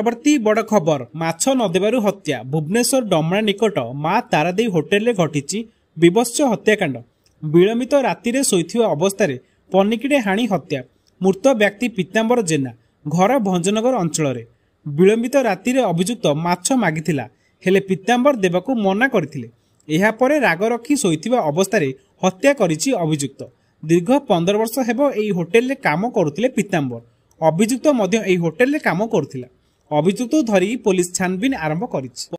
চক্রবর্ତ୍ତী বড় খবর মাছ নদেবারু হত্যা ভুবনেশ্বর ডমরা নিকট মা তারাদেই হোটেলে ঘটিছি বিভৎস হত্যাকাণ্ড বিলম্বিত রাতিরে শোইথিবা অবস্থায় পনিকিড়ে হাণি হত্যা মৃত ব্যক্তি পিতাম্বর জেনা ঘর ভঞ্জনগর অঞ্চলের বিলম্বিত রাতিরে অভিযুক্ত মাছ মাগিলা ହେଲେ ପିତାମ୍ବର ଦେବାକୁ ମନା କରିଥିଲେ ଏହାପରେ ରାଗ ରଖି ଶୋଇଥିବା ଅବସ୍ଥାରେ ହତ୍ୟା କରିଛି ଅଭିଯୁକ୍ତ ଦୀର୍ଘ ପନ୍ଦର ବର୍ଷ ହେବ ଏହି ହୋଟେଲରେ କାମ କରୁଥିଲେ ପିତାମ୍ବର ଅଭିଯୁକ୍ତ ମଧ୍ୟ ଏହି ହୋଟେଲରେ କାମ କରୁଥିଲା ଅଭିଯୁକ୍ତ ଧରି ପୋଲିସ ଛାନଭିନ ଆରମ୍ଭ କରିଛି